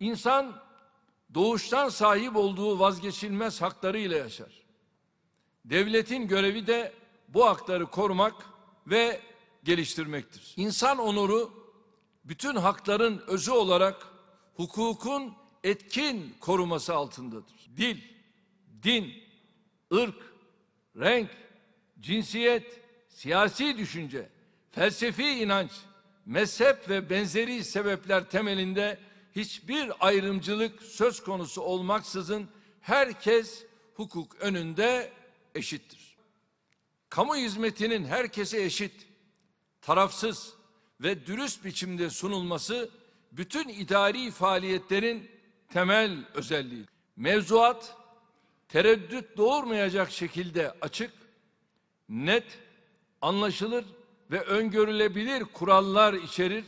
İnsan doğuştan sahip olduğu vazgeçilmez hakları ile yaşar. Devletin görevi de bu hakları korumak ve geliştirmektir. İnsan onuru bütün hakların özü olarak hukukun etkin koruması altındadır. Dil, din, ırk, renk, cinsiyet, siyasi düşünce, felsefi inanç, mezhep ve benzeri sebepler temelinde hiçbir ayrımcılık söz konusu olmaksızın herkes hukuk önünde eşittir. Kamu hizmetinin herkese eşit, tarafsız ve dürüst biçimde sunulması bütün idari faaliyetlerin temel özelliği. Mevzuat tereddüt doğurmayacak şekilde açık, net, anlaşılır ve öngörülebilir kurallar içerir.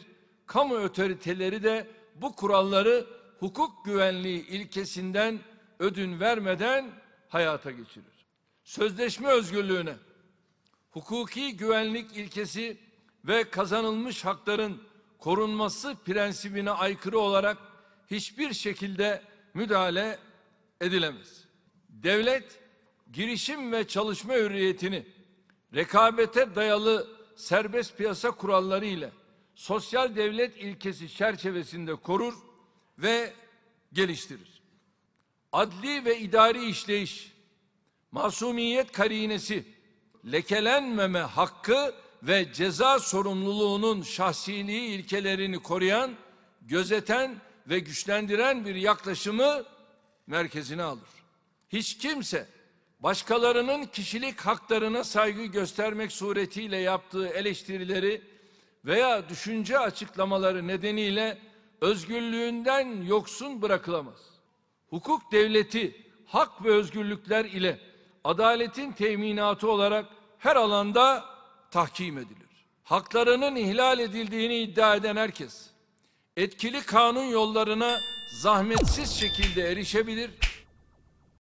Kamu otoriteleri de bu kuralları hukuk güvenliği ilkesinden ödün vermeden hayata geçirir. Sözleşme özgürlüğüne, hukuki güvenlik ilkesi ve kazanılmış hakların korunması prensibine aykırı olarak hiçbir şekilde müdahale edilemez. Devlet girişim ve çalışma hürriyetini rekabete dayalı serbest piyasa kuralları ile sosyal devlet ilkesi çerçevesinde korur ve geliştirir. Adli ve idari işleyiş, masumiyet karinesi, lekelenmeme hakkı ve ceza sorumluluğunun şahsiliği ilkelerini koruyan, gözeten ve güçlendiren bir yaklaşımı merkezine alır. Hiç kimse başkalarının kişilik haklarına saygı göstermek suretiyle yaptığı eleştirileri veya düşünce açıklamaları nedeniyle özgürlüğünden yoksun bırakılamaz. Hukuk devleti hak ve özgürlükler ile adaletin teminatı olarak her alanda tahkim edilir. Haklarının ihlal edildiğini iddia eden herkes etkili kanun yollarına zahmetsiz şekilde erişebilir